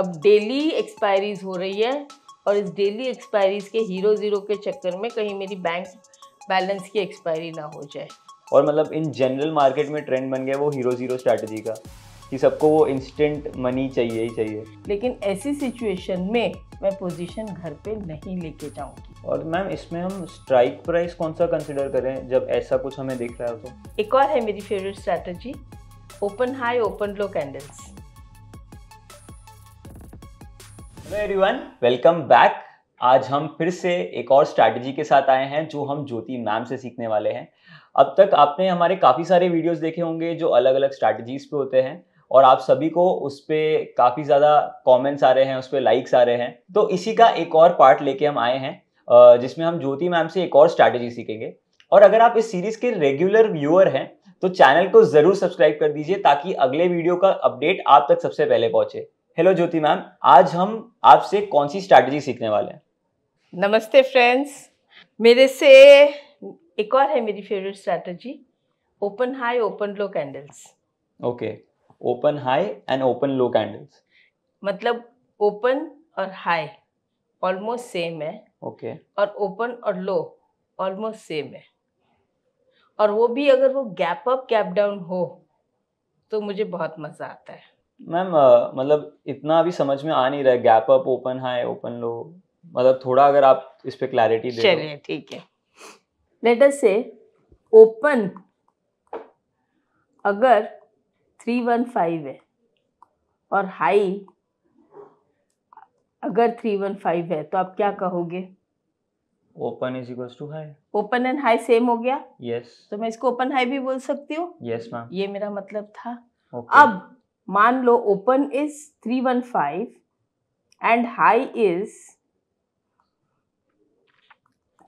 अब daily expiries हो रही है और इस डेली एक्सपायरीज के हीरो ज़ीरो के चक्कर में कहीं मेरी बैंक बैलेंस की एक्सपायरी ना हो जाए और मतलब इन जनरल मार्केट में ट्रेंड बन गया वो हीरो ज़ीरो स्ट्रैटेजी का कि सबको वो इंस्टेंट मनी चाहिए ही चाहिए लेकिन ऐसी सिचुएशन में मैं पोजीशन घर पे नहीं लेके जाऊंगी और मैम इसमें हम स्ट्राइक प्राइस कौन सा कंसिडर करें जब ऐसा कुछ हमें दिख रहा हो तो एक और है मेरी favourite strategy open high open low candles one welcome back आज हम फिर से एक और स्ट्रैटेजी के साथ आए हैं जो हम ज्योति मैम से सीखने वाले हैं अब तक आपने हमारे काफ़ी सारे वीडियोस देखे होंगे जो अलग अलग स्ट्रैटेजीज पे होते हैं और आप सभी को उस पर काफ़ी ज़्यादा कमेंट्स आ रहे हैं उस पर लाइक्स आ रहे हैं तो इसी का एक और पार्ट लेके हम आए हैं जिसमें हम ज्योति मैम से एक और स्ट्रैटेजी सीखेंगे और अगर आप इस सीरीज़ के रेगुलर व्यूअर हैं तो चैनल को ज़रूर सब्सक्राइब कर दीजिए ताकि अगले वीडियो का अपडेट आप तक सबसे पहले पहुंचे हेलो ज्योति मैम आज हम आपसे कौन सी स्ट्रैटेजी सीखने वाले हैं नमस्ते फ्रेंड्स मेरे से एक और है मेरी favourite strategy open high open low candles okay open high and open low candles मतलब ओपन और हाई ऑलमोस्ट सेम है ओके okay. और ओपन और लो ऑलमोस्ट सेम है और वो भी अगर वो गैप अप गैप डाउन हो तो मुझे बहुत मज़ा आता है मैम मतलब इतना अभी समझ में आ नहीं रहा है gap up open high open low मतलब थोड़ा अगर आप इस पे क्लैरिटी दे चलिए ठीक है लेट अस से ओपन अगर थ्री वन फाइव है और हाई अगर थ्री वन फाइव है तो आप क्या कहोगे open is equals to high open and high same हो गया यस yes. तो मैं इसको ओपन हाई भी बोल सकती हूँ यस मैम ये मेरा मतलब था okay. अब मान लो open is three one five and high is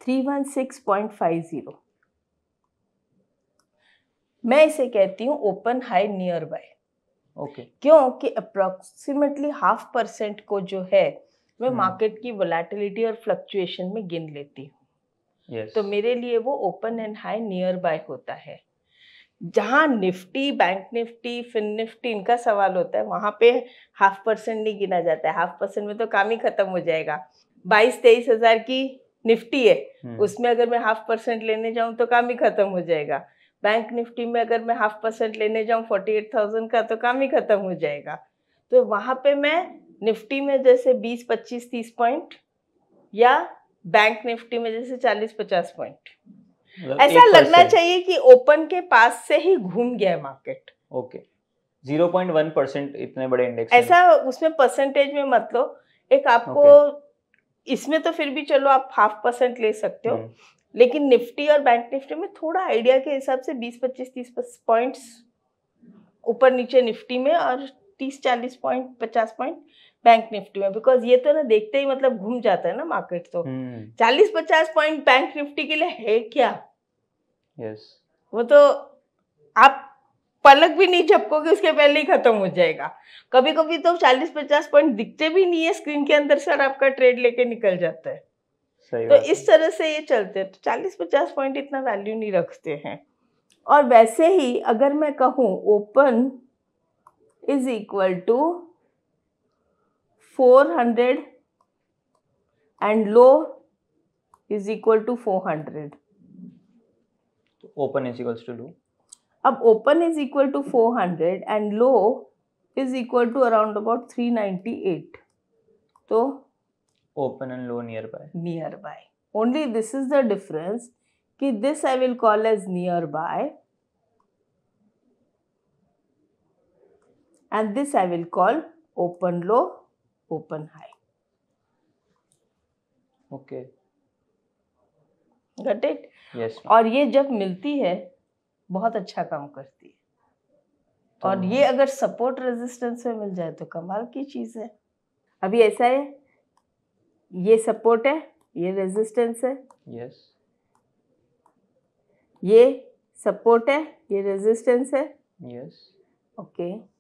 three one six point five zero मैं इसे कहती हूँ open high near by okay क्योंकि अप्रोक्सीमेटली हाफ परसेंट को जो है मैं मार्केट hmm. की वोलेटिलिटी और फ्लक्चुएशन में गिन लेती हूँ yes. तो मेरे लिए वो open and high near by होता है जहाँ निफ्टी बैंक निफ्टी फिन निफ्टी इनका सवाल होता है वहाँ पे हाफ परसेंट नहीं गिना जाता है हाफ परसेंट में तो काम ही खत्म हो जाएगा बाईस तेईस हजार की निफ्टी है हम्म। उसमें अगर मैं हाफ परसेंट लेने जाऊँ तो काम ही खत्म हो जाएगा बैंक निफ्टी में अगर मैं हाफ परसेंट लेने जाऊँ फोर्टी एट थाउजेंड का तो काम ही खत्म हो जाएगा तो वहाँ पे मैं निफ्टी में जैसे बीस पच्चीस तीस पॉइंट या बैंक निफ्टी में जैसे चालीस पचास पॉइंट मतलब ऐसा लगना चाहिए कि ओपन के पास से ही घूम गया है market okay zero point one percent इतने बड़े इंडेक्स ऐसा उसमें परसेंटेज में मत लो एक आपको okay. इसमें तो फिर भी चलो आप हाफ परसेंट ले सकते हो हम्म। लेकिन निफ्टी और बैंक निफ्टी में थोड़ा आइडिया के हिसाब से बीस पच्चीस तीस पॉइंट्स ऊपर नीचे निफ्टी में और तीस चालीस पॉइंट पचास पॉइंट बैंक निफ्टी में बिकॉज ये तो ना देखते ही मतलब घूम जाता है ना मार्केट तो चालीस पचास पॉइंट बैंक निफ्टी के लिए है क्या yes. वो तो आप पलक भी नहीं झपकोगे उसके पहले ही खत्म हो जाएगा कभी कभी तो चालीस पचास पॉइंट दिखते भी नहीं है स्क्रीन के अंदर सर आपका ट्रेड लेके निकल जाता है तो इस तरह से ये चलते हैं तो चालीस पचास पॉइंट इतना वैल्यू नहीं रखते हैं और वैसे ही अगर मैं कहूँ open is equal to 400 and low is equal to 400. Open is equal to low. Ab open is equal to 400 and low is equal to around about 398. So open and low nearby. Nearby. Only this is the difference. Ki this I will call as nearby. And this I will call open low open high. Okay got it yes और ये जब मिलती है बहुत अच्छा काम करती है तो और ये अगर सपोर्ट रेजिस्टेंस में मिल जाए तो कमाल की चीज़ है अभी ऐसा है ये सपोर्ट है ये रेजिस्टेंस है यस yes. ये सपोर्ट है ये रेजिस्टेंस है यस yes. Okay okay.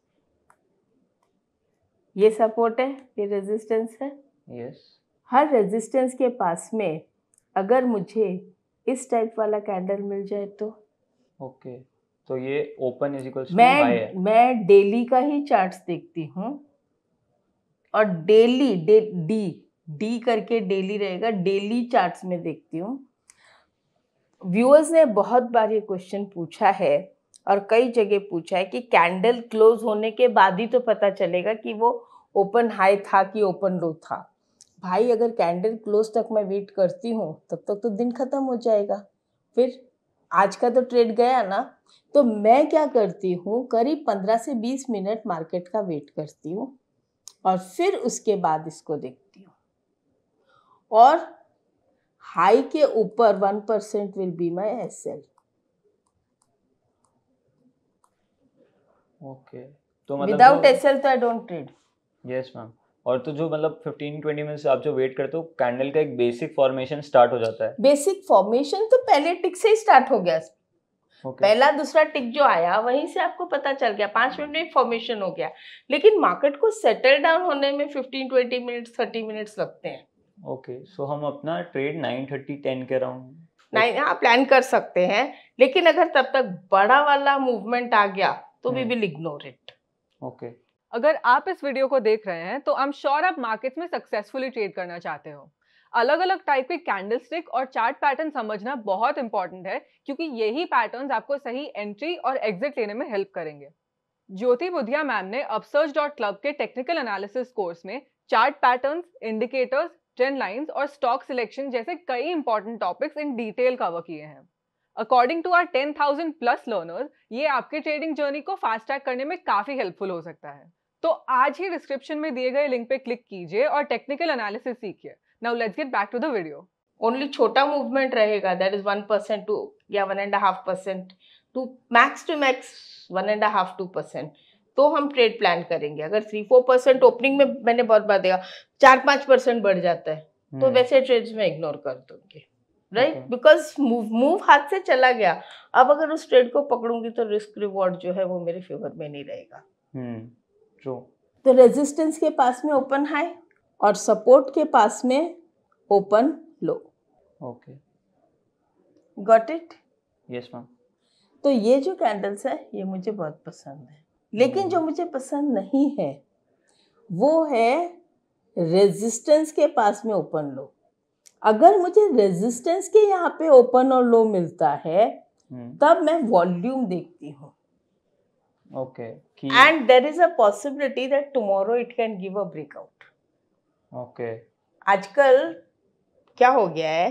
ये सपोर्ट है ये रेजिस्टेंस है यस हर रेजिस्टेंस के पास में अगर मुझे इस टाइप वाला कैंडल मिल जाए तो ओके तो ये ओपन इज इक्वल मैं मैं डेली का ही चार्ट्स देखती हूँ और डेली डी डी करके डेली रहेगा डेली चार्ट्स में देखती हूँ व्यूअर्स ने बहुत बार ये क्वेश्चन पूछा है और कई जगह पूछा है कि कैंडल क्लोज होने के बाद ही तो पता चलेगा कि वो ओपन हाई था कि ओपन लो था भाई अगर कैंडल क्लोज तक मैं वेट करती हूँ तब तक तो दिन ख़त्म हो जाएगा फिर आज का तो ट्रेड गया ना तो मैं क्या करती हूँ करीब पंद्रह से बीस मिनट मार्केट का वेट करती हूँ और फिर उसके बाद इसको देखती हूँ और हाई के ऊपर one percent will be my S L okay तो मतलब विदाउट एसएल तो I don't trade yes ma'am और तो जो मतलब 15 20 मिनट्स आप जो वेट करते हो कैंडल का एक बेसिक फॉर्मेशन स्टार्ट हो जाता है बेसिक फॉर्मेशन तो पहले टिक से ही स्टार्ट हो गया Okay. पहला दूसरा टिक जो आया वहीं से आपको पता चल गया पाँच मिनट में फॉर्मेशन हो गया लेकिन मार्केट को सेटल डाउन होने में fifteen twenty minute thirty minutes लगते हैं ओके okay, सो so हम अपना ट्रेड नाइन थर्टी टेन के अराउंड नाइन आप प्लान कर सकते हैं लेकिन अगर तब तक बड़ा वाला मूवमेंट आ गया तो we will ignore it okay अगर आप इस वीडियो को देख रहे हैं तो आई एम श्योर आप मार्केट्स में सक्सेसफुली ट्रेड करना चाहते हो अलग अलग टाइप के कैंडलस्टिक और चार्ट पैटर्न समझना बहुत इंपॉर्टेंट है क्योंकि यही पैटर्न्स आपको सही एंट्री और एग्जिट लेने में हेल्प करेंगे ज्योति बुधिया मैम ने अपसर्च डॉट क्लब के टेक्निकल एनालिसिस कोर्स में chart patterns, indicators trend lines और स्टॉक सिलेक्शन जैसे कई important topics in detail cover किए हैं according to our ten thousand plus learner ये आपके ट्रेडिंग जर्नी को फास्ट ट्रैक करने में काफी हेल्पफुल हो सकता है तो आज ही डिस्क्रिप्शन में दिए गए लिंक पे क्लिक कीजिए और टेक्निकल एनालिसिस सीखिए now let's get back to the video only छोटा मूवमेंट रहेगा that is one percent to या one and half percent to max to max one and half to percent तो हम trade plan करेंगे अगर three four percent opening में मैंने बहुत बार देखा चार पाँच परसेंट बढ़ जाता है तो हम्म। वैसे ट्रेड्स में इग्नोर कर दूंगी राइट बिकॉज मूव मूव हाथ से चला गया अब अगर उस ट्रेड को पकड़ूंगी तो रिस्क रिवॉर्ड जो है वो मेरे फेवर में नहीं रहेगा hmm. तो रेजिस्टेंस के पास में ओपन हाई और सपोर्ट के पास में open low okay got it yes ma'am तो ये जो कैंडल्स है ये मुझे बहुत पसंद है लेकिन जो hmm. मुझे पसंद नहीं है वो है रेजिस्टेंस के पास में ओपन लो अगर मुझे रेजिस्टेंस के यहाँ पे ओपन और लो मिलता है हम्म। तब मैं वॉल्यूम देखती हूँ okay and there is a possibility that tomorrow it can give a breakout okay आजकल क्या हो गया है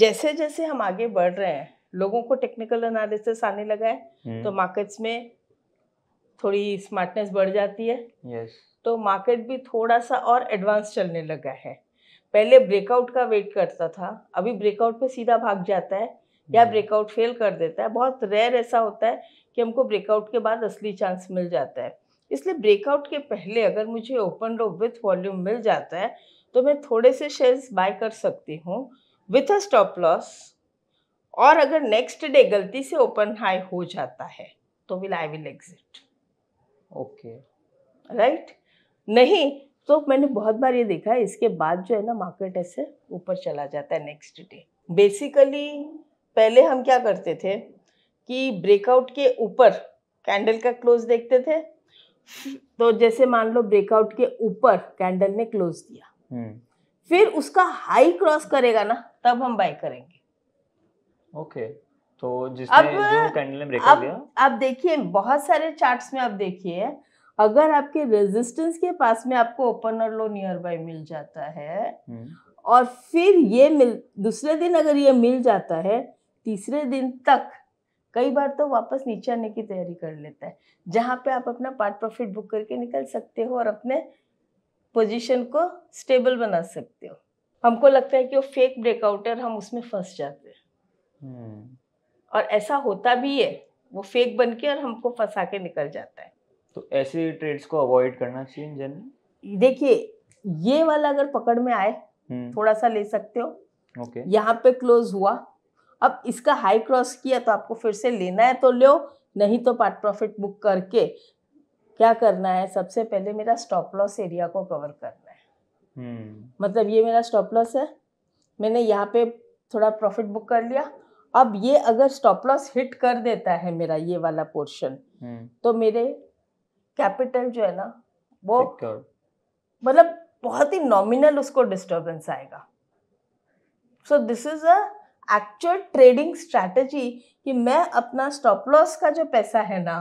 जैसे जैसे हम आगे बढ़ रहे हैं लोगों को टेक्निकल एनालिसिस आने लगा है हम्म। तो मार्केट्स में थोड़ी स्मार्टनेस बढ़ जाती है yes. तो मार्केट भी थोड़ा सा और एडवांस चलने लगा है पहले ब्रेकआउट का वेट करता था अभी ब्रेकआउट पे सीधा भाग जाता है या ब्रेकआउट हम्म। फेल कर देता है बहुत रेयर ऐसा होता है कि हमको ब्रेकआउट के बाद असली चांस मिल जाता है इसलिए ब्रेकआउट के पहले अगर मुझे ओपन रो विथ वॉल्यूम मिल जाता है तो मैं थोड़े से शेयर्स बाय कर सकती हूँ विथ अ स्टॉप लॉस और अगर नेक्स्ट डे गलती से ओपन हाई हो जाता है तो will I will exit okay right नहीं तो मैंने बहुत बार ये देखा है इसके बाद जो है ना मार्केट ऐसे ऊपर चला जाता है नेक्स्ट डे बेसिकली पहले हम क्या करते थे कि ब्रेकआउट के ऊपर कैंडल का क्लोज देखते थे तो जैसे मान लो ब्रेकआउट के ऊपर कैंडल ने क्लोज दिया हम्म। फिर उसका हाई क्रॉस करेगा ना तब हम बाय करेंगे ओके तो जिसने अब, जो कैंडल ने ब्रेकआउट दिया आप देखिए बहुत सारे चार्ट्स में आप देखिए अगर आपके रेजिस्टेंस के पास में आपको ओपनर लो नियर बाय मिल जाता है हम्म। और फिर ये मिल दूसरे दिन अगर ये मिल जाता है तीसरे दिन तक कई बार तो वापस नीचे आने की तैयारी कर लेता है जहाँ पे आप अपना पार्ट प्रॉफिट बुक करके निकल सकते हो और अपने पोजीशन को स्टेबल बना सकते हो हमको लगता है कि वो फेक ब्रेकआउट है हम उसमें फंस जाते हैं हम्म। और ऐसा होता भी है वो फेक बन के और हमको फंसा के निकल जाता है तो ऐसे ट्रेड्स को अवॉइड करना चाहिए जनरल देखिए ये वाला अगर पकड़ में आए हम्म। थोड़ा सा ले सकते हो ओके यहाँ पे क्लोज हुआ अब इसका हाई क्रॉस किया तो आपको फिर से लेना है तो लो नहीं तो पार्ट प्रॉफिट बुक करके क्या करना है सबसे पहले मेरा स्टॉप लॉस एरिया को कवर करना है हम्म। मतलब ये मेरा स्टॉप लॉस है मैंने यहाँ पे थोड़ा प्रॉफिट बुक कर लिया अब ये अगर स्टॉप लॉस हिट कर देता है मेरा ये वाला पोर्शन हम्म। तो मेरे कैपिटल जो है ना वो मतलब बहुत ही नॉमिनल उसको डिस्टर्बेंस आएगा so this is a actual trading strategy कि मैं अपना स्टॉप लॉस का जो पैसा है ना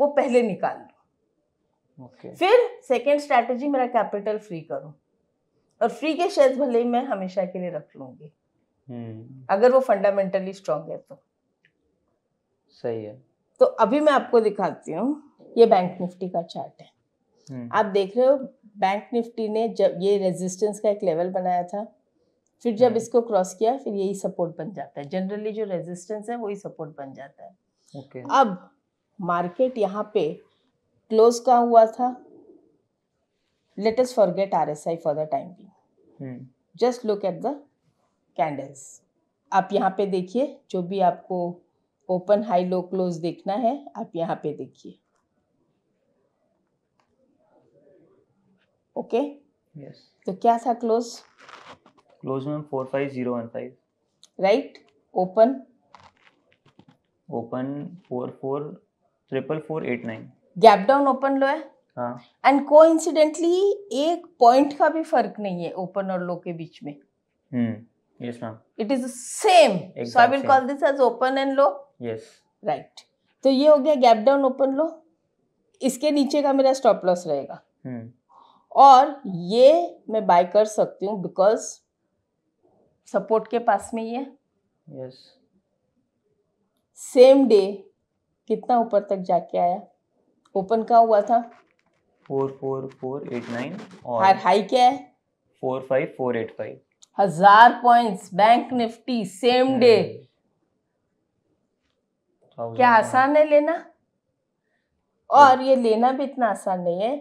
वो पहले निकाल लू okay. फिर सेकेंड स्ट्रैटेजी मेरा कैपिटल फ्री करूँ और फ्री के शेयर्स भले ही मैं हमेशा के लिए रख लूंगी hmm. अगर वो फंडामेंटली स्ट्रांग है तो सही है तो अभी मैं आपको दिखाती हूँ ये बैंक निफ्टी का चार्ट है हम्म। आप देख रहे हो बैंक निफ्टी ने जब ये रेजिस्टेंस का एक लेवल बनाया था फिर जब हम्म। इसको क्रॉस किया फिर यही सपोर्ट बन जाता है जनरली जो रेजिस्टेंस है वही सपोर्ट बन जाता है okay. अब मार्केट यहाँ पे क्लोज कहा हुआ था us forget R S I for the time being just look at the candles आप यहाँ पे देखिए जो भी आपको ओपन हाई लो क्लोज देखना है आप यहाँ पे देखिए ओके यस तो क्या था क्लोज क्लोज में four five zero one five right open open four four triple four eight nine gap down open low है एंड को इंसिडेंटली एक पॉइंट का भी फर्क नहीं है ओपन और लो के बीच में hmm yes ma'am it is same so I will call this as open and low yes right तो ये हो गया गैप डाउन ओपन लो इसके नीचे का मेरा स्टॉप लॉस रहेगा hmm. और ये मैं बाय कर सकती हूँ बिकॉज सपोर्ट के पास में ही है यस सेम डे कितना ऊपर तक जाके आया ओपन का हुआ था four four four eight nine और हाई क्या है four five four eight five हजार points bank Nifty same day क्या आसान है लेना और ये लेना भी इतना आसान नहीं है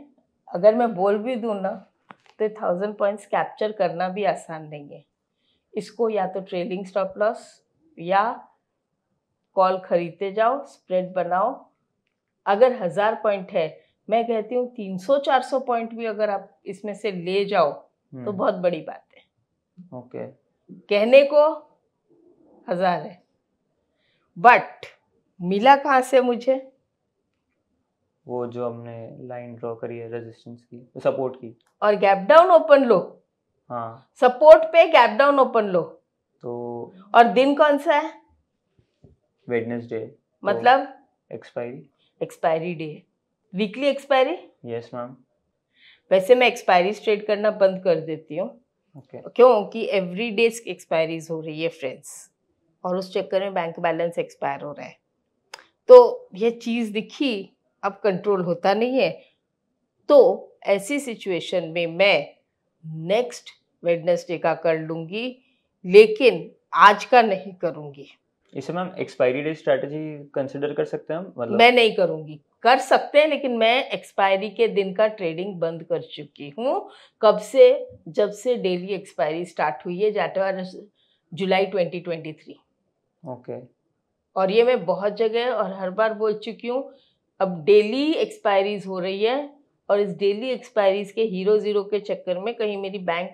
अगर मैं बोल भी दूँ ना तो थाउजेंड पॉइंट्स कैप्चर करना भी आसान नहीं है इसको या तो ट्रेलिंग स्टॉप लॉस या कॉल खरीदते जाओ स्प्रेड बनाओ अगर हज़ार पॉइंट है मैं कहती हूँ तीन सौ चार सौ पॉइंट भी अगर आप इसमें से ले जाओ तो हम्म। बहुत बड़ी बात है ओके okay. कहने को हज़ार है बट मिला कहाँ से मुझे वो जो हमने लाइन ड्रॉ करी है रेजिस्टेंस की सपोर्ट तो की और गैप डाउन ओपन लो हाँ सपोर्ट पे गैप डाउन ओपन लो तो और दिन कौन सा है वेडनेसडे तो मतलब expiry expiry day weekly expiry yes ma'am वैसे मैं एक्सपायरी ट्रेड करना बंद कर देती हूँ okay. क्योंकि एवरी डे एक्सपायरीज हो रही है फ्रेंड्स और उस चक्कर में बैंक बैलेंस एक्सपायर हो रहा है तो यह चीज़ दिखी अब कंट्रोल होता नहीं है तो ऐसी सिचुएशन में मैं नेक्स्ट वेडनेसडे का कर लूँगी लेकिन आज का नहीं करूँगी इसे ma'am expiry date strategy consider कर सकते हैं मतलब मैं नहीं करूँगी कर सकते हैं लेकिन मैं एक्सपायरी के दिन का ट्रेडिंग बंद कर चुकी हूँ कब से जब से डेली एक्सपायरी स्टार्ट हुई है जाटवा जुलाई 2023 ओके okay. और ये मैं बहुत जगह और हर बार बोल चुकी हूँ अब डेली एक्सपायरीज हो रही है और इस डेली एक्सपायरीज के हीरो ज़ीरो के चक्कर में कहीं मेरी बैंक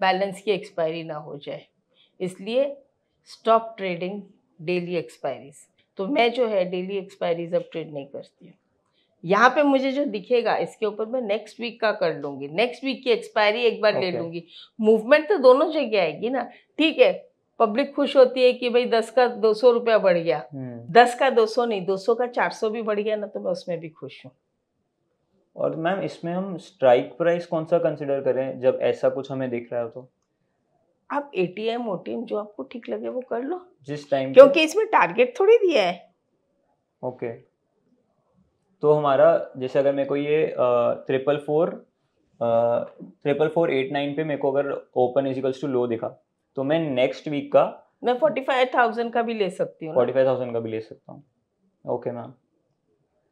बैलेंस की एक्सपायरी ना हो जाए इसलिए स्टॉप ट्रेडिंग डेली एक्सपायरीज तो मैं जो है डेली एक्सपायरीज अब ट्रेड नहीं करती हूँ यहाँ पे मुझे जो दिखेगा इसके ऊपर मैं नेक्स्ट वीक का कर लूँगी नेक्स्ट वीक की एक्सपायरी एक बार okay. ले लूंगी मूवमेंट तो दोनों जगह आएगी ना ठीक है पब्लिक खुश होती है कि भाई दस का दो सौ रुपया बढ़ गया हम्म। दस का दो सौ नहीं दो सौ का चार सौ भी बढ़ गया ना तो मैं उसमें भी खुश हूँ और मैम इसमें हम स्ट्राइक प्राइस कौन सा कंसिडर करें जब ऐसा कुछ हमें दिख रहा हो तो आप एटीएम ओटीएम जो आपको ठीक लगे वो कर लो जिस टाइम क्योंकि इसमें टारगेट थोड़ी दिया है ओके तो हमारा जैसे अगर मेरे को ये triple four triple four eight nine पे मेरे को अगर ओपन इजिकल्स टू लो दिखा तो मैं नेक्स्ट वीक का मैं फोर्टी फाइव थाउजेंड का भी ले सकती हूँ फोर्टी फाइव थाउजेंड का भी ले सकता हूँ ओके मैम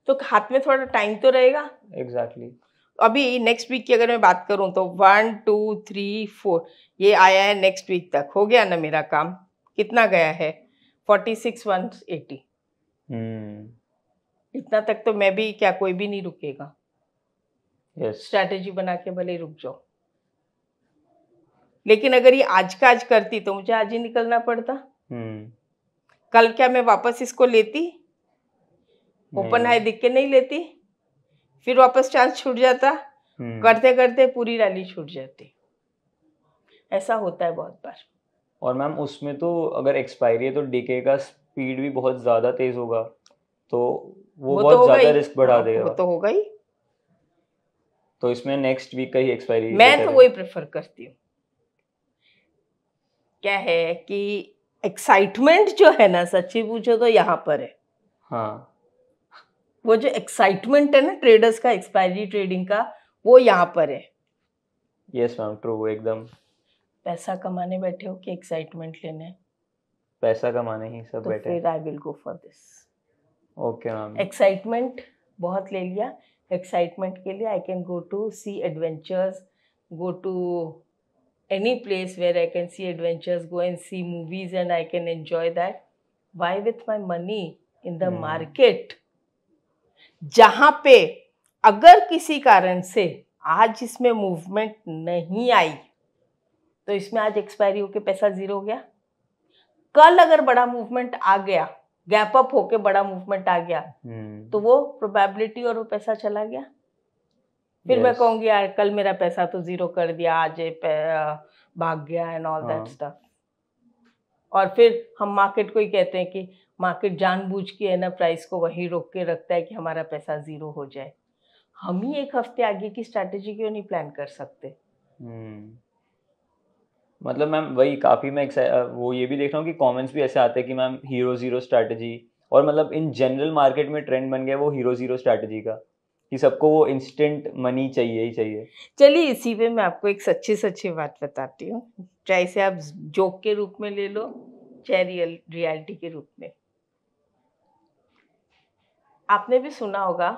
तो हाथ में थोड़ा टाइम तो रहेगा एग्जैक्टली exactly. अभी नेक्स्ट वीक की अगर मैं बात करूँ तो वन टू थ्री फोर ये आया है नेक्स्ट वीक तक हो गया ना मेरा काम कितना गया है फोर्टी सिक्स वन एटी इतना तक तो मैं भी क्या कोई भी नहीं रुकेगा स्ट्रैटेजी yes. बना के भले रुक जाओ लेकिन अगर ये आज का आज करती तो मुझे आज ही निकलना पड़ता हम्म। कल क्या मैं वापस इसको लेती ओपन हाई दिख के नहीं लेती फिर वापस चांस छूट जाता हम्म। करते करते पूरी रैली छूट जाती ऐसा होता है बहुत बार और मैम उसमें तो अगर एक्सपायरी है तो डीके का स्पीड भी बहुत ज्यादा तेज होगा तो वो, वो तो बहुत तो ज्यादा रिस्क बढ़ा हाँ, देगा वो तो होगा ही तो इसमें नेक्स्ट वीक का ही एक्सपायरी मैं तो वही प्रेफर करती हूँ क्या है कि एक्साइटमेंट जो है ना सच्ची पूछो तो यहाँ पर है हाँ वो जो एक्साइटमेंट है ना ट्रेडर्स का एक्सपायरी ट्रेडिंग का वो यहाँ पर है यस मैम ट्रू एकदम पैसा कमाने बैठे हो कि एक्साइटमेंट लेने पैसा कमाने ही सब तो बैठे फिर I will go for this okay ma'am excitement बहुत ले लिया एक्साइटमेंट के लिए I can go to see adventures go to any place where I can see adventures, go and see movies, and I can enjoy that. Why with my money in the hmm. market? जहाँ पे अगर किसी कारण से आज इसमें movement नहीं आई तो इसमें आज एक्सपायरी होके पैसा जीरो हो गया कल अगर बड़ा मूवमेंट आ गया गैप अप होके बड़ा मूवमेंट आ गया hmm. तो वो प्रोबेबिलिटी और वो पैसा चला गया फिर yes. मैं कहूंगी यार कल मेरा पैसा तो जीरो कर दिया आज भाग गया एंड ऑल दैट स्टफ और फिर हम मार्केट को ही कहते हैं कि मार्केट जानबूझ के है ना प्राइस को वहीं रोक के रखता है कि हमारा पैसा जीरो हो जाए हम ही एक हफ्ते आगे की स्ट्रेटेजी क्यों नहीं प्लान कर सकते hmm. मतलब मैम वही काफ़ी मैं वो ये भी देख रहा हूँ कि कमेंट्स भी ऐसे आते हैं कि मैम हीरो ज़ीरो स्ट्रेटेजी और मतलब इन जनरल मार्केट में ट्रेंड बन गया वो हीरो ज़ीरो स्ट्रेटेजी का कि सबको वो इंस्टेंट मनी चाहिए ही चाहिए चलिए इसी पे मैं आपको एक सच्ची सच्ची बात बताती हूँ चाहे इसे आप जोक के रूप में ले लो चाहे रियल रियलिटी के रूप में आपने भी सुना होगा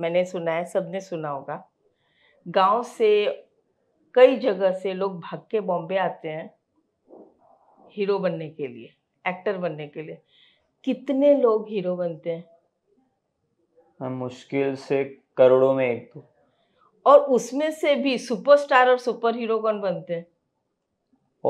मैंने सुना है सबने सुना होगा गांव से कई जगह से लोग भाग के बॉम्बे आते हैं हीरो बनने के लिए एक्टर बनने के लिए कितने लोग हीरो बनते हैं हाँ, मुश्किल से करोड़ों में एक दो तो। और उसमें से भी सुपरस्टार और सुपर हीरो कौन बनते हैं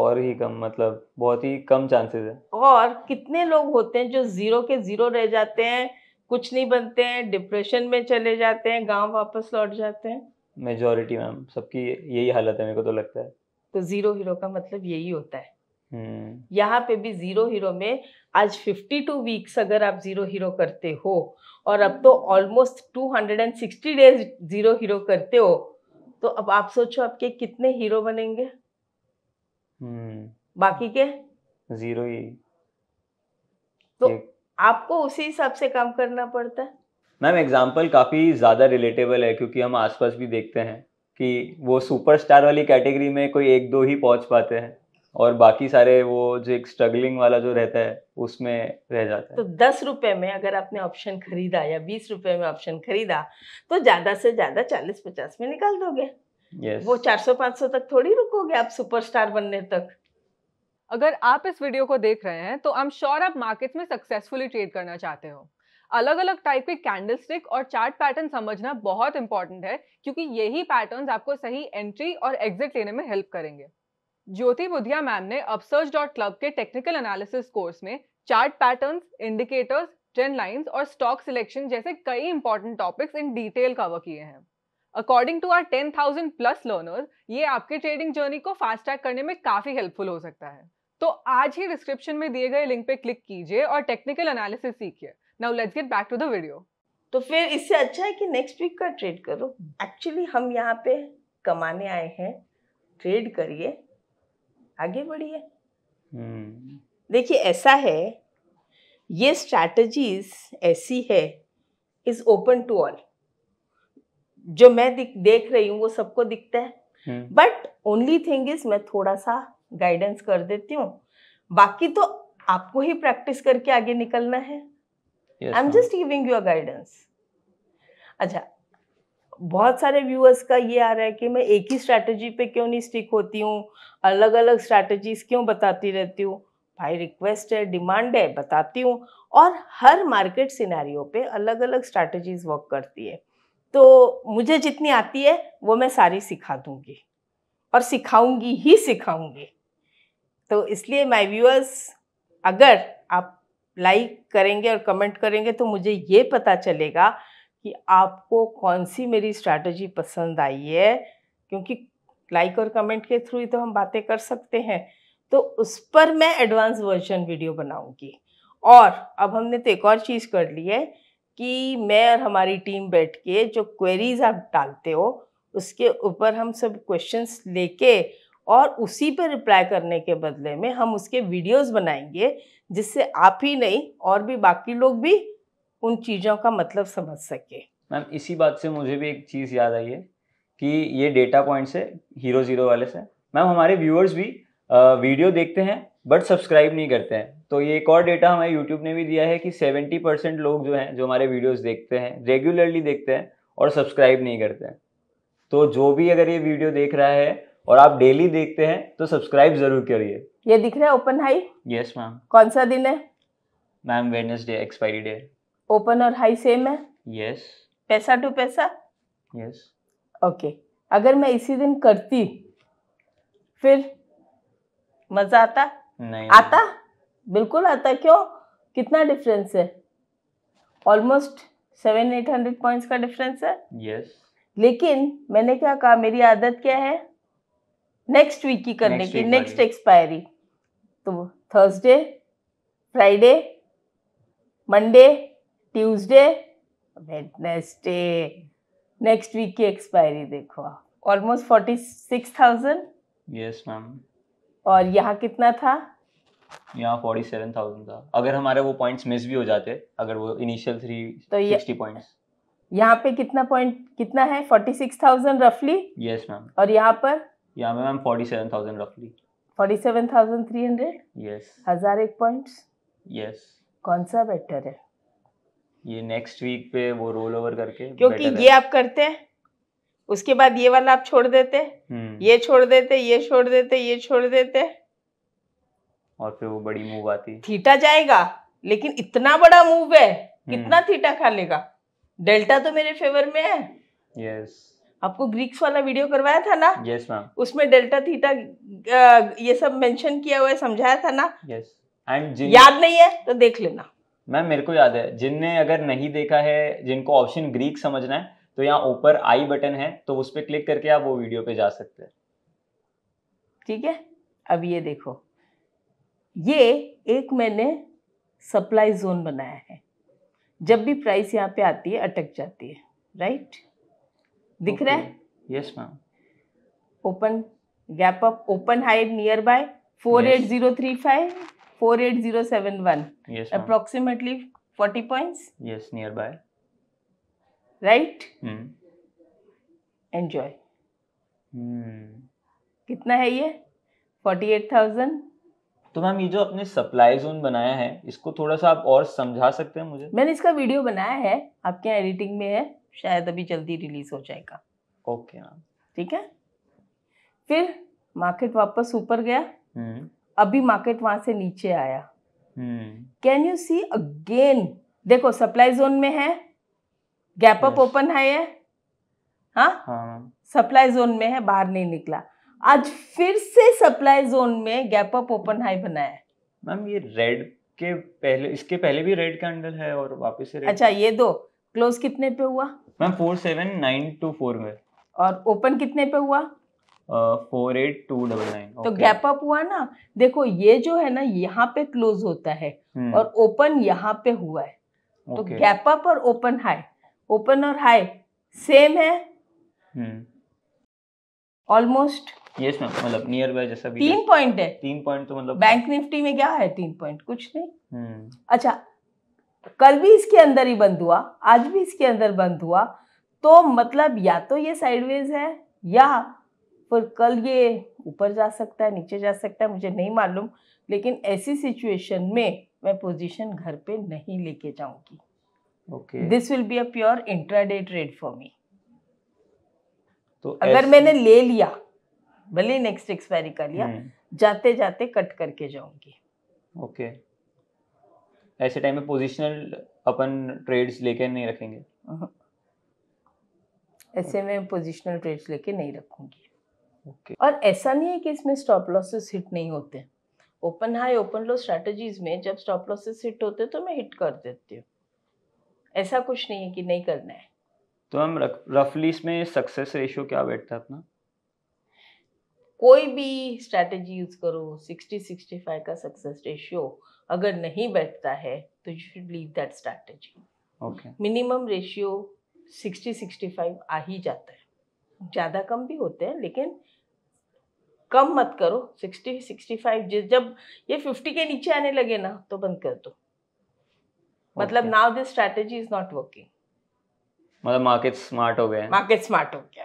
और ही कम मतलब बहुत ही कम चांसेस है और कितने लोग होते हैं जो जीरो के जीरो रह जाते हैं कुछ नहीं बनते हैं डिप्रेशन में चले जाते हैं गांव वापस लौट जाते हैं मेजोरिटी मैम सबकी यही हालत है मेरे को तो लगता है तो जीरो हीरो का मतलब यही होता है हम्म। यहाँ पे भी जीरो हीरो में आज 52 वीक्स अगर आप जीरो हीरो करते हो और अब तो ऑलमोस्ट 260 डेज जीरो हीरो करते हो तो अब आप सोचो आपके कितने हीरो बनेंगे हम्म। बाकी के जीरो ही तो आपको उसी हिसाब से काम करना पड़ता है मैम एग्जाम्पल काफ़ी ज़्यादा रिलेटेबल है क्योंकि हम आसपास भी देखते हैं कि वो सुपरस्टार वाली कैटेगरी में कोई एक दो ही पहुंच पाते हैं और बाकी सारे वो जो एक स्ट्रगलिंग वाला जो रहता है उसमें रह जाता है तो दस रुपए में अगर आपने ऑप्शन खरीदा या बीस रुपए में ऑप्शन खरीदा तो ज्यादा से ज्यादा चालीस पचास में निकाल दोगे yes. वो चार सौ पाँच सौ तक थोड़ी रुकोगे आप सुपरस्टार बनने तक अगर आप इस वीडियो को देख रहे हैं तो आई एम श्योर आप मार्केट में सक्सेसफुली ट्रेड करना चाहते हो अलग अलग टाइप के कैंडल स्टिक और चार्ट पैटर्न समझना बहुत इंपॉर्टेंट है क्योंकि यही पैटर्न्स आपको सही एंट्री और एग्जिट लेने में हेल्प करेंगे ज्योति बुधिया मैम ने अपसर्च डॉट क्लब के टेक्निकल एनालिसिस कोर्स में chart patterns, indicators trend lines और स्टॉक सिलेक्शन जैसे कई important topics in detail cover किए हैं according to our ten thousand plus learners ये आपके ट्रेडिंग जर्नी को फास्ट ट्रैक करने में काफी हेल्पफुल हो सकता है तो आज ही डिस्क्रिप्शन में दिए गए लिंक पे क्लिक कीजिए और टेक्निकल एनालिसिस सीखिए now let's get back to the video तो फिर इससे अच्छा है कि नेक्स्ट वीक का ट्रेड करो एक्चुअली हम यहाँ पे कमाने आए हैं ट्रेड करिए आगे बढ़िए हम्म। देखिए ऐसा है ये स्ट्रैटेजीज ऐसी है इज ओपन टू ऑल जो मैं देख रही हूँ वो सबको दिखता है बट ओनली थिंग इज मैं थोड़ा सा गाइडेंस कर देती हूँ बाकी तो आपको ही प्रैक्टिस करके आगे निकलना है I am just giving you a guidance अच्छा बहुत सारे व्यूअर्स का ये आ रहा है कि मैं एक ही स्ट्रैटेजी पे क्यों नहीं स्टिक होती हूँ अलग अलग स्ट्रैटेजीज क्यों बताती रहती हूँ भाई रिक्वेस्ट है डिमांड है बताती हूँ और हर मार्केट सिनेरियो पे अलग अलग स्ट्रैटेजीज वर्क करती है तो मुझे जितनी आती है वो मैं सारी सिखा दूंगी और सिखाऊंगी ही सिखाऊंगी तो इसलिए माय व्यूअर्स अगर आप लाइक करेंगे और कमेंट करेंगे तो मुझे ये पता चलेगा कि आपको कौन सी मेरी स्ट्रैटेजी पसंद आई है क्योंकि लाइक और कमेंट के थ्रू ही तो हम बातें कर सकते हैं तो उस पर मैं एडवांस वर्जन वीडियो बनाऊंगी और अब हमने तो एक और चीज़ कर ली है कि मैं और हमारी टीम बैठ के जो क्वेरीज आप डालते हो उसके ऊपर हम सब क्वेश्चंस लेके और उसी पर रिप्लाई करने के बदले में हम उसके वीडियोस बनाएंगे जिससे आप ही नहीं और भी बाकी लोग भी उन चीज़ों का मतलब समझ सके मैम इसी बात से मुझे भी एक चीज़ याद आई है कि ये डेटा पॉइंट से हीरो ज़ीरो वाले से मैम हमारे व्यूअर्स भी वीडियो देखते हैं बट सब्सक्राइब नहीं करते हैं तो ये एक और डेटा हमें यूट्यूब ने भी दिया है कि सेवेंटी परसेंट लोग जो हैं जो हमारे वीडियोस देखते हैं रेगुलरली देखते हैं और सब्सक्राइब नहीं करते हैं तो जो भी अगर ये वीडियो देख रहा है और आप डेली देखते हैं तो सब्सक्राइब जरूर करिए ये दिख रहा है ओपन हाई यस मैम कौन सा दिन है ma'am Wednesday expiry day open और हाई सेम है यस पैसा टू पैसा यस ओके अगर मैं इसी दिन करती फिर मजा आता नहीं आता बिल्कुल आता क्यों कितना डिफरेंस है almost seven eight hundred points का डिफरेंस है यस लेकिन मैंने क्या कहा मेरी आदत क्या है नेक्स्ट वीक की करने की नेक्स्ट एक्सपायरी तो Thursday Friday Monday Tuesday Wednesday next week की एक्सपायरी देखो almost forty six thousand yes ma'am और यहाँ कितना था यहाँ फोर्टी सेवन थाउजेंड था अगर हमारे वो पॉइंट्स मिस भी हो जाते अगर वो इनिशियल थ्री तो ये पॉइंट्स यहाँ पे कितना पॉइंट कितना है फोर्टी सिक्स थाउजेंड रफली यस मैम और यहाँ पर यहाँ पे मैम फोर्टी सेवन थाउजेंड रफली forty seven thousand three hundred yes हजार एक पॉइंट्स यस कौन सा बेटर है ये नेक्स्ट वीक पे वो रोल ओवर करके क्योंकि ये आप करते हैं उसके बाद ये वाला आप छोड़ देते हम्म। ये छोड़ देते ये छोड़ देते ये छोड़ देते और फिर वो बड़ी मूव आती थीटा जाएगा लेकिन इतना बड़ा मूव है हम्म। कितना थीटा खा लेगा डेल्टा तो मेरे फेवर में है यस आपको ग्रीक्स वाला वीडियो करवाया था ना यस मैम उसमें डेल्टा थीटा ये सब मेंशन किया हुआ है समझाया था ना यस yes. एंड याद नहीं है तो देख लेना मैम मेरे को याद है जिनने अगर नहीं देखा है जिनको ऑप्शन ग्रीक समझना है तो यहाँ ऊपर आई बटन है तो उस पर क्लिक करके आप वो वीडियो पे जा सकते हैं ठीक है अब ये देखो ये एक मैंने सप्लाई जोन बनाया है जब भी प्राइस यहाँ पे आती है अटक जाती है राइट दिख okay. रहा है yes ma'am open gap up open high near by four eight zero three five 48071 yes approximately 40 points yes nearby right hmm. enjoy hmm. कितना है ये 48000 तो मैम ये जो आपने सप्लाई जोन बनाया है इसको थोड़ा सा आप और समझा सकते हैं मुझे मैंने इसका वीडियो बनाया है आपके यहाँ एडिटिंग में है शायद अभी जल्दी रिलीज हो जाएगा ओके okay, मैम ठीक है फिर मार्केट वापस ऊपर गया hmm. अभी मार्केट वहां से नीचे आया कैन यू सी अगेन देखो सप्लाई जोन में है गैप अप ओपन है ये सप्लाई हाँ? जोन हाँ। में है बाहर नहीं निकला आज फिर से सप्लाई जोन में गैप अप ओपन हाई बनाया है मैम ये रेड के पहले इसके पहले भी रेड कैंडल है और वापस से अच्छा ये दो क्लोज कितने पे हुआ ma'am four seven nine two four में और ओपन कितने पे हुआ four eight two double nine तो गैप अप हुआ ना देखो ये जो है ना यहाँ पे क्लोज होता है हम्म। और ओपन यहाँ पे हुआ है तो गैप अप और ओपन हाई ओपन और हाई सेम है ऑलमोस्ट यस मैम मतलब नियर बाय जैसा भी तीन पॉइंट है तीन पॉइंट तो मतलब बैंक निफ्टी में क्या है तीन पॉइंट कुछ नहीं हम्म। अच्छा कल भी इसके अंदर ही बंद हुआ आज भी इसके अंदर बंद हुआ तो मतलब या तो ये साइडवेज है या पर कल ये ऊपर जा सकता है नीचे जा सकता है मुझे नहीं मालूम लेकिन ऐसी सिचुएशन में मैं पोजीशन घर पे नहीं लेके जाऊंगी okay this will be a pure intraday trade for me तो अगर मैंने ले लिया भले नेक्स्ट एक्सपायरी कर लिया जाते जाते कट करके जाऊंगी ओके okay. ऐसे टाइम में पोजिशनल अपन ट्रेड्स लेके नहीं रखेंगे ऐसे में पोजिशनल ट्रेड्स लेके नहीं रखूंगी ओके okay. और ऐसा नहीं है कि इसमें स्टॉप लॉसेस हिट नहीं होते open high open low strategies में जब स्टॉप लॉसेस हिट होते तो मैं हिट कर देती हूँ ऐसा कुछ नहीं है कि नहीं करना है तो हम रफली इसमें सक्सेस रेशियो क्या बैठता है अपना कोई भी स्ट्रेटजी यूज करो 60 65 का सक्सेस रेशियो अगर नहीं बैठता है तो you should leave that strategy okay minimum ratio 60 65 आ ही जाता है ज़्यादा कम भी होते हैं लेकिन कम मत करो सिक्सटी सिक्सटी फाइव जब ये फिफ्टी के नीचे आने लगे ना तो बंद कर दो मतलब now this strategy is not working मतलब मार्केट स्मार्ट हो गया मार्केट स्मार्ट हो गया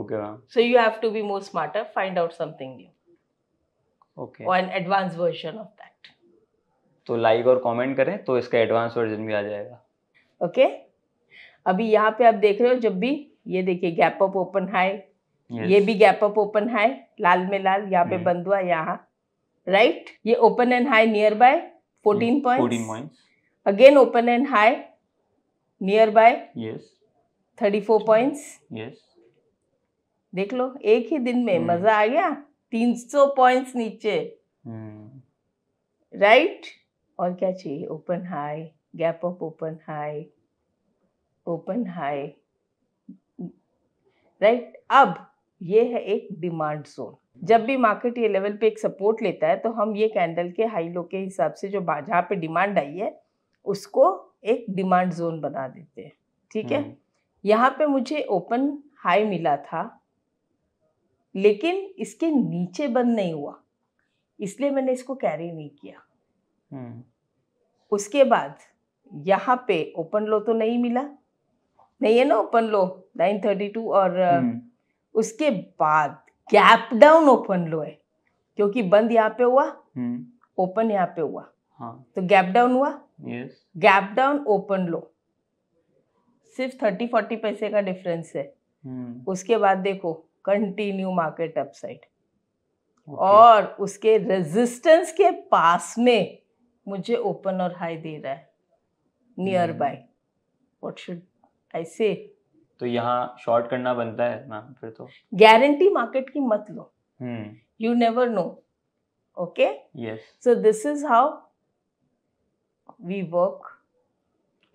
okay ma'am so you have to be more smarter find out something new okay और an advance version of that तो लाइक और कमेंट करें तो इसका एडवांस वर्जन भी आ जाएगा ओके okay? अभी यहाँ पे आप देख रहे हो जब भी ये देखिए गैप अप ओपन हाई ये भी गैप अप ओपन हाई लाल में लाल यहाँ पे बंद हुआ यहाँ राइट ये open and high near by fourteen point again open and high near by thirty four point देख लो एक ही दिन में hmm. मजा आ गया तीन सौ पॉइंट नीचे राइट hmm. और क्या चाहिए open high gap up open high open high right अब ये है एक डिमांड जोन जब भी मार्केट ये लेवल पे एक सपोर्ट लेता है तो हम ये कैंडल के हाई लो के हिसाब से जो जहाँ पे डिमांड आई है उसको एक डिमांड जोन बना देते हैं ठीक है हम्म। यहाँ पे मुझे ओपन हाई मिला था लेकिन इसके नीचे बंद नहीं हुआ इसलिए मैंने इसको कैरी नहीं किया हम्म। उसके बाद यहाँ पे ओपन लो तो नहीं मिला नहीं है ना open low nine thirty two और हम्म। उसके बाद गैप डाउन ओपन लो है क्योंकि बंद यहाँ पे हुआ ओपन हम्म। यहाँ पे हुआ हाँ. तो गैप डाउन हुआ गैप डाउन ओपन लो सिर्फ थर्टी फोर्टी पैसे का डिफरेंस है हम्म। उसके बाद देखो कंटिन्यू मार्केट अपसाइड और उसके रेजिस्टेंस के पास में मुझे ओपन और हाई दे रहा है near by what should I say तो यहाँ शॉर्ट करना बनता है मैम फिर तो गारंटी मार्केट की मत लो you never know okay so this is how we work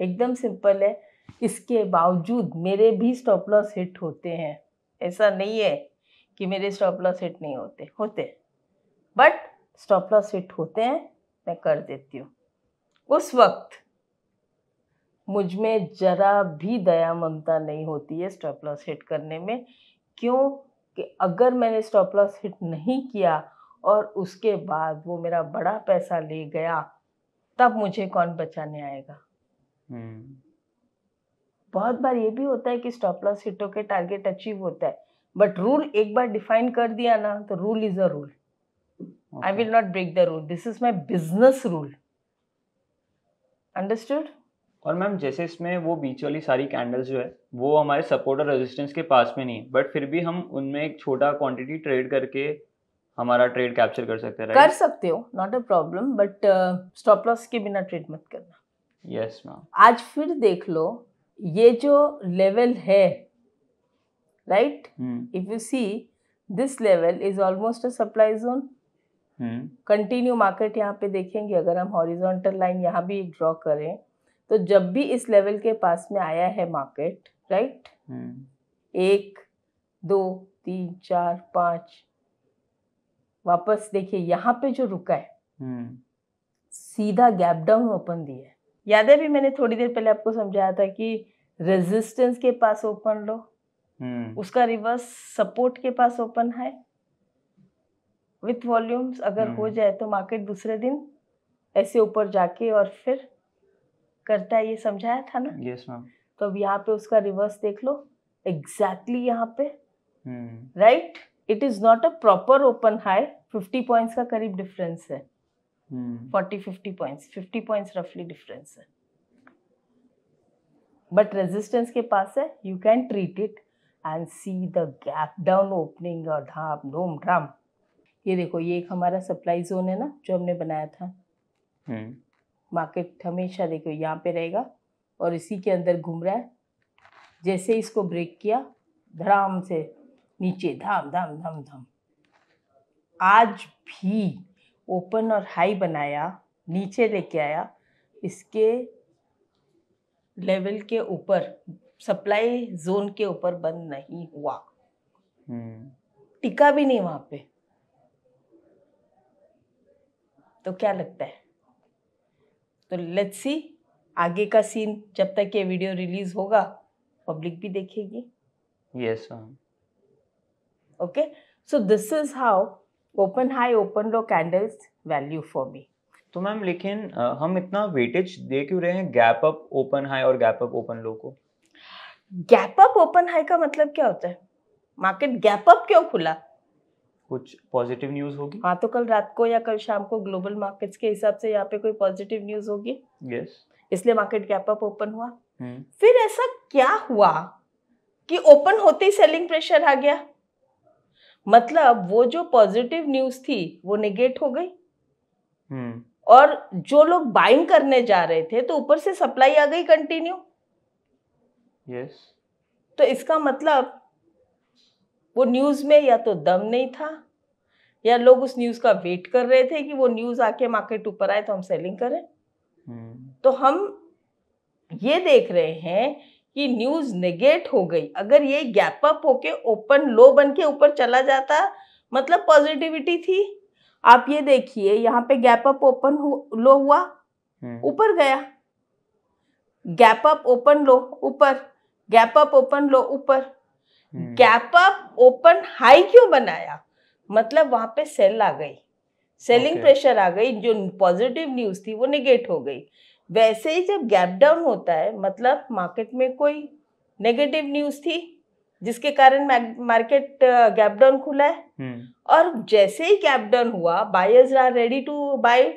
एकदम सिंपल है इसके बावजूद मेरे भी स्टॉप लॉस हिट होते हैं ऐसा नहीं है कि मेरे स्टॉप लॉस हिट नहीं होते होते बट स्टॉप लॉस हिट होते हैं मैं कर देती हूँ उस वक्त मुझ में ज़रा भी दया ममता नहीं होती है स्टॉप लॉस हिट करने में क्यों कि अगर मैंने स्टॉप लॉस हिट नहीं किया और उसके बाद वो मेरा बड़ा पैसा ले गया तब मुझे कौन बचाने आएगा हम्म। बहुत बार ये भी होता है कि स्टॉप लॉस हिटों के टारगेट अचीव होता है बट रूल एक बार डिफाइन कर दिया ना तो rule is a rule I will not break the rule this is my business rule understood और मैम जैसे इसमें वो बीच वाली सारी कैंडल्स जो है वो हमारे सपोर्ट और रेजिस्टेंस के पास में नहीं है बट फिर भी हम उनमें एक छोटा क्वांटिटी ट्रेड करके हमारा ट्रेड कैप्चर कर सकते हैं कर सकते हो not a problem but stop loss के बिना ट्रेड मत करना यस मैम आज फिर देख लो ये जो लेवल है right if you see this level is almost a supply zone continue market यहाँ पे देखेंगे अगर हम हॉरिजॉन्टल लाइन यहाँ भी ड्रॉ करें तो जब भी इस लेवल के पास में आया है मार्केट हम्म। राइट एक दो तीन चार पांच वापस देखिए यहाँ पे जो रुका है हम्म। सीधा गैप डाउन ओपन दिया है याद है भी मैंने थोड़ी देर पहले आपको समझाया था कि रेजिस्टेंस के पास ओपन लो हम्म। उसका रिवर्स सपोर्ट के पास ओपन है विथ वॉल्यूम्स अगर हो जाए तो मार्केट दूसरे दिन ऐसे ऊपर जाके और फिर करता है ये समझाया था ना यस मैम तो अब यहाँ पे उसका रिवर्स देख लो एग्जैक्टली exactly यहाँ पे right it is not a proper open high fifty points का करीब डिफरेंस है forty fifty points fifty points रफली डिफरेंस है बट रेजिस्टेंस के पास है you can treat it and see the gap down opening और धाम डोम ड्राम ये देखो ये एक हमारा सप्लाई जोन है ना जो हमने बनाया था hmm. मार्केट हमेशा देखो यहाँ पे रहेगा और इसी के अंदर घूम रहा है जैसे इसको ब्रेक किया धड़ाम से नीचे धाम धाम धाम धाम आज भी ओपन और हाई बनाया नीचे लेके आया इसके लेवल के ऊपर सप्लाई जोन के ऊपर बंद नहीं हुआ हम्म। टिका भी नहीं वहां पे तो क्या लगता है तो लेट्स सी आगे का सीन जब तक ये वीडियो रिलीज होगा पब्लिक भी देखेगी yes okay so this is how open high open low candles value for me तो मैम लेकिन हम इतना वेटेज दे क्यों रहे हैं गैप अप ओपन हाई और गैप अप ओपन लो को गैप अप ओपन हाई का मतलब क्या होता है मार्केट गैप अप क्यों खुला कुछ पॉजिटिव न्यूज होगी हाँ तो कल रात को या कल शाम को ग्लोबल मार्केट्स के हिसाब से यहाँ पे कोई पॉजिटिव न्यूज होगी यस yes. इसलिए मार्केट गैप अप ओपन हुआ हुँ. हम्म। फिर ऐसा क्या हुआ कि ओपन होते ही सेलिंग प्रेशर आ गया मतलब वो जो पॉजिटिव न्यूज थी वो निगेट हो गई हुँ. हम्म। और जो लोग बाइंग करने जा रहे थे तो ऊपर से सप्लाई आ गई कंटिन्यू यस yes. तो इसका मतलब वो न्यूज़ में या तो दम नहीं था या लोग उस न्यूज़ का वेट कर रहे थे कि वो न्यूज़ आके मार्केट ऊपर आए तो हम सेलिंग करें हम्म। तो हम ये देख रहे हैं कि न्यूज़ नेगेट हो गई अगर ये गैप अप होके ओपन लो बन के ऊपर चला जाता मतलब पॉजिटिविटी थी आप ये देखिए यहाँ पे गैप अप ओपन लो हुआ हम्म। ऊपर गया गैप अप ओपन लो ऊपर गैप अप ओपन लो ऊपर हम्म। गैप अप ओपन हाई क्यों बनाया मतलब वहां पे सेल आ गई सेलिंग okay. प्रेशर आ गई जो पॉजिटिव न्यूज थी वो निगेट हो गई वैसे ही जब गैप डाउन होता है मतलब मार्केट में कोई नेगेटिव न्यूज थी जिसके कारण मार्केट गैप डाउन खुला है hmm. और जैसे ही गैप डाउन हुआ buyers are ready to buy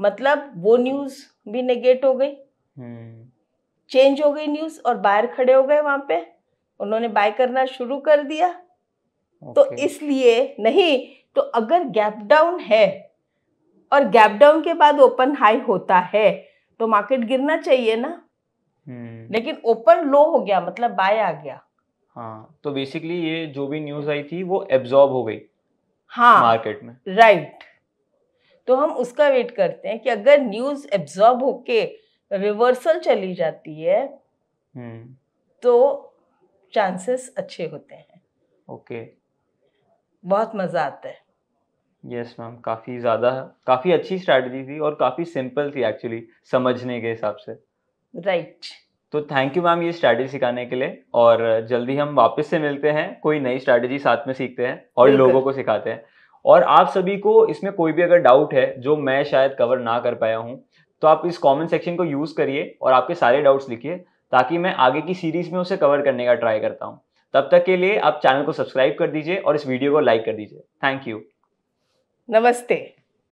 मतलब वो न्यूज भी नेगेट हो गई चेंज हम्म। hmm. हो गई न्यूज और बायर खड़े हो गए वहां पे उन्होंने बाय करना शुरू कर दिया तो okay. तो इसलिए नहीं तो अगर गैप डाउन है और गैप डाउन के बाद ओपन हाई होता है तो मार्केट गिरना चाहिए ना हम्म। लेकिन ओपन लो हो गया मतलब बाय आ गया हाँ तो बेसिकली ये जो भी न्यूज आई थी वो एब्जॉर्ब हो गई हाँ मार्केट में राइट तो हम उसका वेट करते हैं कि अगर न्यूज एब्जॉर्ब होके रिवर्सल चली जाती है हम्म। तो चांसेस अच्छे होते हैं ओके बहुत मज़ा आता है यस मैम काफ़ी ज़्यादा काफ़ी अच्छी स्ट्रैटेजी थी और काफ़ी सिंपल थी एक्चुअली समझने के हिसाब से राइट right. तो थैंक यू मैम ये स्ट्रैटेजी सिखाने के लिए और जल्दी हम वापस से मिलते हैं कोई नई स्ट्रैटेजी साथ में सीखते हैं और लोगों को सिखाते हैं और आप सभी को इसमें कोई भी अगर डाउट है जो मैं शायद कवर ना कर पाया हूँ तो आप इस कमेंट सेक्शन को यूज़ करिए और आपके सारे डाउट्स लिखिए ताकि मैं आगे की सीरीज में उसे कवर करने का ट्राई करता हूँ तब तक के लिए आप चैनल को सब्सक्राइब कर दीजिए और इस वीडियो को लाइक कर दीजिए थैंक यू नमस्ते